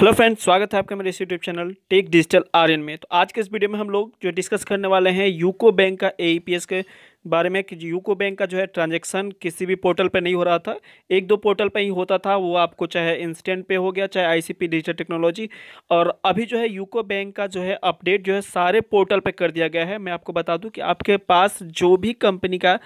hello friends स्वागत है आपका मेरे इस YouTube channel tech digital Aryan में तो आज के इस वीडियो में हम लोग जो डिस्कस करने वाले हैं यूको बैंक का एईपीएस e के बारे में कि यूको बैंक का जो है ट्रांजेक्शन किसी भी पोर्टल पर नहीं हो रहा था एक दो पोर्टल पर ही होता था वो आपको चाहे इंस्टेंट पे हो गया चाहे आईसीपी डिजिटल टेक्नोलॉजी और अभी जो है यूको बैंक का जो है अपडेट जो है सारे पोर्टल पर कर दिया गया है मैं आपको बता दूँ कि आपके पास जो भी कंपनी का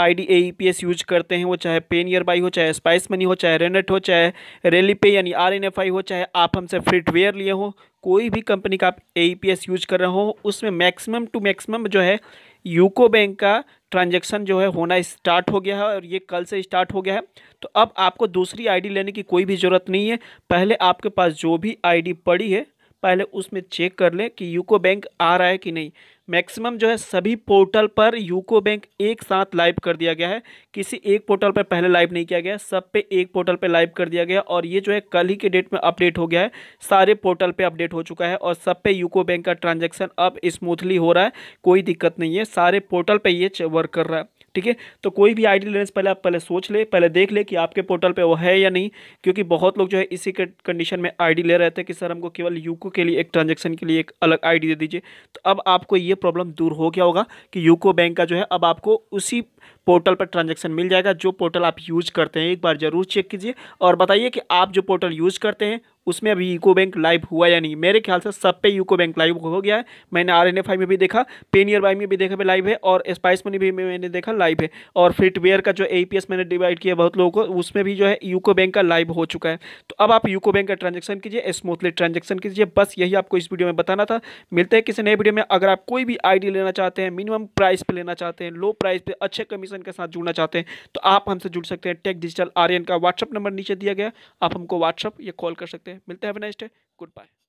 आई डी e यूज करते हैं वो चाहे पे नियर बाई हो चाहे स्पाइस मनी हो चाहे रेनेट हो चाहे रेली पे यानी आर हो चाहे आप हमसे फ्रिटवेयर लिए हो कोई भी कंपनी का आप ए e यूज कर रहे हो उसमें मैक्सिमम टू मैक्सिमम जो है यूको बैंक का ट्रांजैक्शन जो है होना स्टार्ट हो गया है और ये कल से स्टार्ट हो गया है तो अब आपको दूसरी आईडी लेने की कोई भी ज़रूरत नहीं है पहले आपके पास जो भी आईडी पड़ी है पहले उसमें चेक कर लें कि यूको बैंक आ रहा है कि नहीं मैक्सिमम जो है सभी पोर्टल पर यूको बैंक एक साथ लाइव कर दिया गया है किसी एक पोर्टल पर पहले लाइव नहीं किया गया सब पे एक पोर्टल पर लाइव कर दिया गया और ये जो है कल ही के डेट में अपडेट हो गया है सारे पोर्टल पे अपडेट हो चुका है और सब पे यूको बैंक का ट्रांजैक्शन अब स्मूथली हो रहा है कोई दिक्कत नहीं है सारे पोर्टल पर ये वर्क कर रहा है ठीक है तो कोई भी आइडियल से पहले आप पहले सोच ले पहले देख ले कि आपके पोर्टल पे वो है या नहीं क्योंकि बहुत लोग जो है इसी कंडीशन में आईडी ले रहे थे कि सर हमको केवल यूको के लिए एक ट्रांजेक्शन के लिए एक अलग आईडी दे दीजिए तो अब आपको ये प्रॉब्लम दूर हो गया होगा कि यूको बैंक का जो है अब आपको उसी पोर्टल पर ट्रांजेक्शन मिल जाएगा जो पोर्टल आप यूज़ करते हैं एक बार ज़रूर चेक कीजिए और बताइए कि आप जो पोर्टल यूज़ करते हैं उसमें अभी यूको बैंक लाइव हुआ या नहीं मेरे ख्याल से सब पे यूको बैंक लाइव हो गया है मैंने आर एन एफ आई में भी देखा पेनियर बाई में भी देखा लाइव है और स्पाइस मनी भी मैंने देखा लाइव है और फिटवेयर का जो ए पी एस मैंने डिवाइड किया बहुत लोगों को उसमें भी जो है यूको बैंक का लाइव हो चुका है तो अब आप यूको बैंक का ट्रांजेक्शन कीजिए स्मूथली ट्रांजेक्शन कीजिए बस यही आपको इस वीडियो में बताना था मिलते हैं किसी नए वीडियो में अगर आप कोई भी आईडी लेना चाहते हैं मिनिमम प्राइस पर लेना चाहते हैं लो प्राइस पर अच्छे कमीशन के साथ जुड़ना चाहते हैं तो आप हमसे जुड़ सकते हैं टेक डिजिटल आर्यन का व्हाट्सअप नंबर नीचे दिया गया आप हमको व्हाट्सअप या कॉल कर सकते हैं सकते हैं मिलते हैं नेक्स्ट गुड बाय